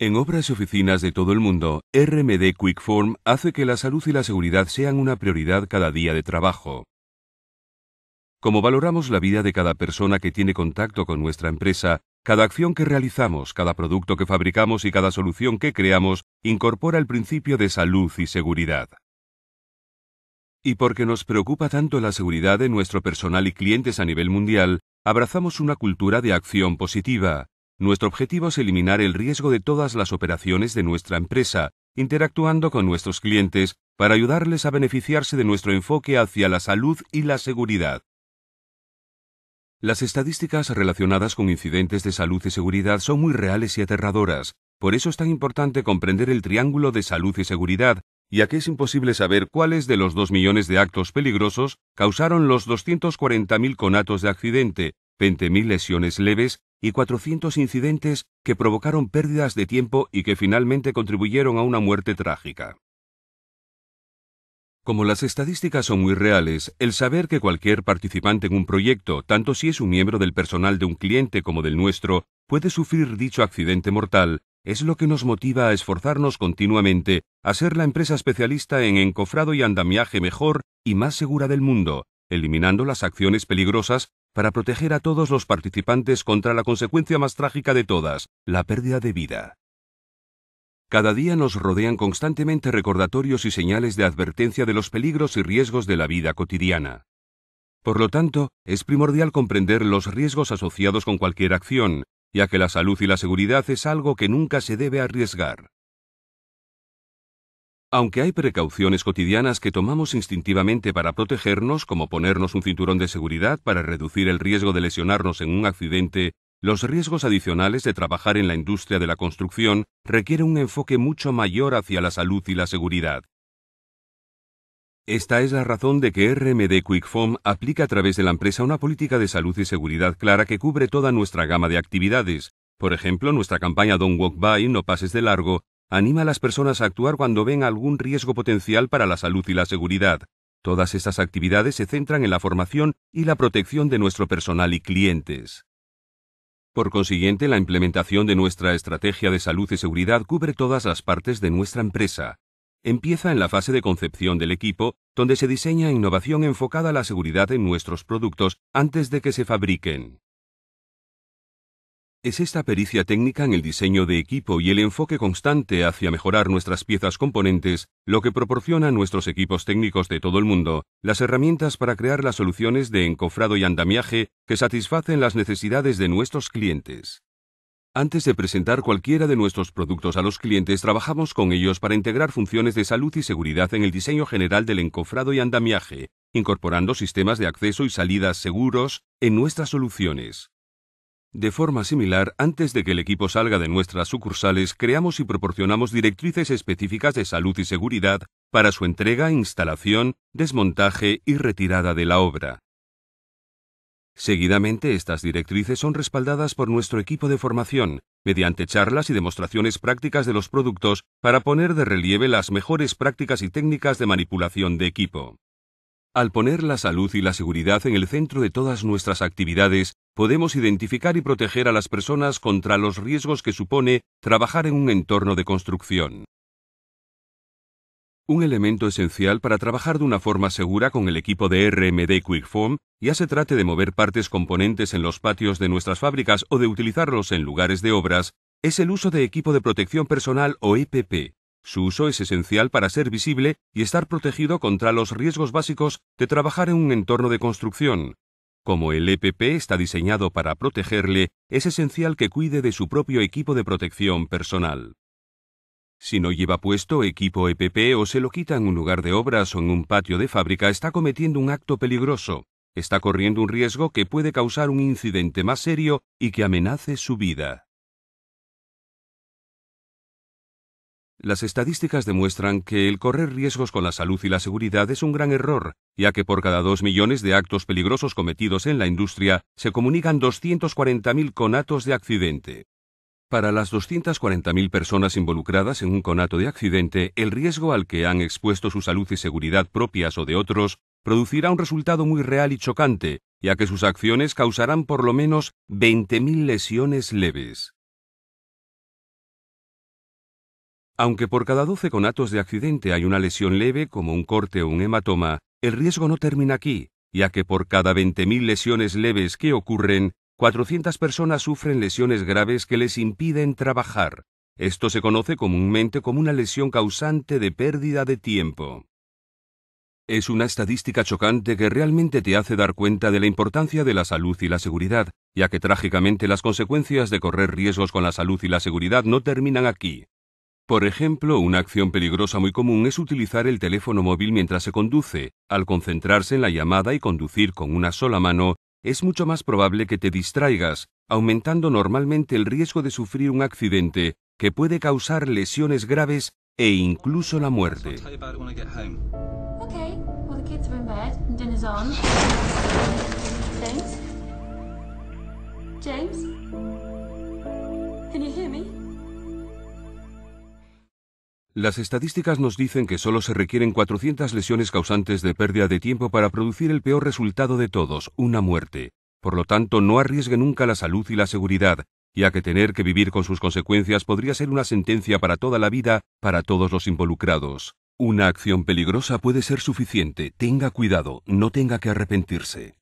En obras y oficinas de todo el mundo, RMD QuickForm hace que la salud y la seguridad sean una prioridad cada día de trabajo. Como valoramos la vida de cada persona que tiene contacto con nuestra empresa, cada acción que realizamos, cada producto que fabricamos y cada solución que creamos incorpora el principio de salud y seguridad. Y porque nos preocupa tanto la seguridad de nuestro personal y clientes a nivel mundial, abrazamos una cultura de acción positiva, nuestro objetivo es eliminar el riesgo de todas las operaciones de nuestra empresa, interactuando con nuestros clientes para ayudarles a beneficiarse de nuestro enfoque hacia la salud y la seguridad. Las estadísticas relacionadas con incidentes de salud y seguridad son muy reales y aterradoras, por eso es tan importante comprender el triángulo de salud y seguridad, ya que es imposible saber cuáles de los 2 millones de actos peligrosos causaron los 240.000 conatos de accidente, 20.000 lesiones leves y 400 incidentes que provocaron pérdidas de tiempo y que finalmente contribuyeron a una muerte trágica. Como las estadísticas son muy reales, el saber que cualquier participante en un proyecto, tanto si es un miembro del personal de un cliente como del nuestro, puede sufrir dicho accidente mortal, es lo que nos motiva a esforzarnos continuamente a ser la empresa especialista en encofrado y andamiaje mejor y más segura del mundo, eliminando las acciones peligrosas para proteger a todos los participantes contra la consecuencia más trágica de todas, la pérdida de vida. Cada día nos rodean constantemente recordatorios y señales de advertencia de los peligros y riesgos de la vida cotidiana. Por lo tanto, es primordial comprender los riesgos asociados con cualquier acción, ya que la salud y la seguridad es algo que nunca se debe arriesgar. Aunque hay precauciones cotidianas que tomamos instintivamente para protegernos, como ponernos un cinturón de seguridad para reducir el riesgo de lesionarnos en un accidente, los riesgos adicionales de trabajar en la industria de la construcción requieren un enfoque mucho mayor hacia la salud y la seguridad. Esta es la razón de que RMD QuickFoam aplica a través de la empresa una política de salud y seguridad clara que cubre toda nuestra gama de actividades. Por ejemplo, nuestra campaña Don't Walk By, no pases de largo, anima a las personas a actuar cuando ven algún riesgo potencial para la salud y la seguridad. Todas estas actividades se centran en la formación y la protección de nuestro personal y clientes. Por consiguiente, la implementación de nuestra estrategia de salud y seguridad cubre todas las partes de nuestra empresa. Empieza en la fase de concepción del equipo, donde se diseña innovación enfocada a la seguridad en nuestros productos antes de que se fabriquen es esta pericia técnica en el diseño de equipo y el enfoque constante hacia mejorar nuestras piezas componentes lo que proporciona a nuestros equipos técnicos de todo el mundo las herramientas para crear las soluciones de encofrado y andamiaje que satisfacen las necesidades de nuestros clientes. Antes de presentar cualquiera de nuestros productos a los clientes, trabajamos con ellos para integrar funciones de salud y seguridad en el diseño general del encofrado y andamiaje, incorporando sistemas de acceso y salidas seguros en nuestras soluciones. De forma similar, antes de que el equipo salga de nuestras sucursales, creamos y proporcionamos directrices específicas de salud y seguridad para su entrega, instalación, desmontaje y retirada de la obra. Seguidamente, estas directrices son respaldadas por nuestro equipo de formación, mediante charlas y demostraciones prácticas de los productos para poner de relieve las mejores prácticas y técnicas de manipulación de equipo. Al poner la salud y la seguridad en el centro de todas nuestras actividades, podemos identificar y proteger a las personas contra los riesgos que supone trabajar en un entorno de construcción. Un elemento esencial para trabajar de una forma segura con el equipo de RMD QuickFoam, ya se trate de mover partes componentes en los patios de nuestras fábricas o de utilizarlos en lugares de obras, es el uso de equipo de protección personal o EPP, su uso es esencial para ser visible y estar protegido contra los riesgos básicos de trabajar en un entorno de construcción. Como el EPP está diseñado para protegerle, es esencial que cuide de su propio equipo de protección personal. Si no lleva puesto equipo EPP o se lo quita en un lugar de obras o en un patio de fábrica, está cometiendo un acto peligroso. Está corriendo un riesgo que puede causar un incidente más serio y que amenace su vida. Las estadísticas demuestran que el correr riesgos con la salud y la seguridad es un gran error, ya que por cada dos millones de actos peligrosos cometidos en la industria se comunican 240.000 conatos de accidente. Para las 240.000 personas involucradas en un conato de accidente, el riesgo al que han expuesto su salud y seguridad propias o de otros producirá un resultado muy real y chocante, ya que sus acciones causarán por lo menos 20.000 lesiones leves. Aunque por cada 12 conatos de accidente hay una lesión leve como un corte o un hematoma, el riesgo no termina aquí, ya que por cada 20.000 lesiones leves que ocurren, 400 personas sufren lesiones graves que les impiden trabajar. Esto se conoce comúnmente como una lesión causante de pérdida de tiempo. Es una estadística chocante que realmente te hace dar cuenta de la importancia de la salud y la seguridad, ya que trágicamente las consecuencias de correr riesgos con la salud y la seguridad no terminan aquí. Por ejemplo, una acción peligrosa muy común es utilizar el teléfono móvil mientras se conduce. Al concentrarse en la llamada y conducir con una sola mano, es mucho más probable que te distraigas, aumentando normalmente el riesgo de sufrir un accidente que puede causar lesiones graves e incluso la muerte. James? Las estadísticas nos dicen que solo se requieren 400 lesiones causantes de pérdida de tiempo para producir el peor resultado de todos, una muerte. Por lo tanto, no arriesgue nunca la salud y la seguridad, ya que tener que vivir con sus consecuencias podría ser una sentencia para toda la vida para todos los involucrados. Una acción peligrosa puede ser suficiente, tenga cuidado, no tenga que arrepentirse.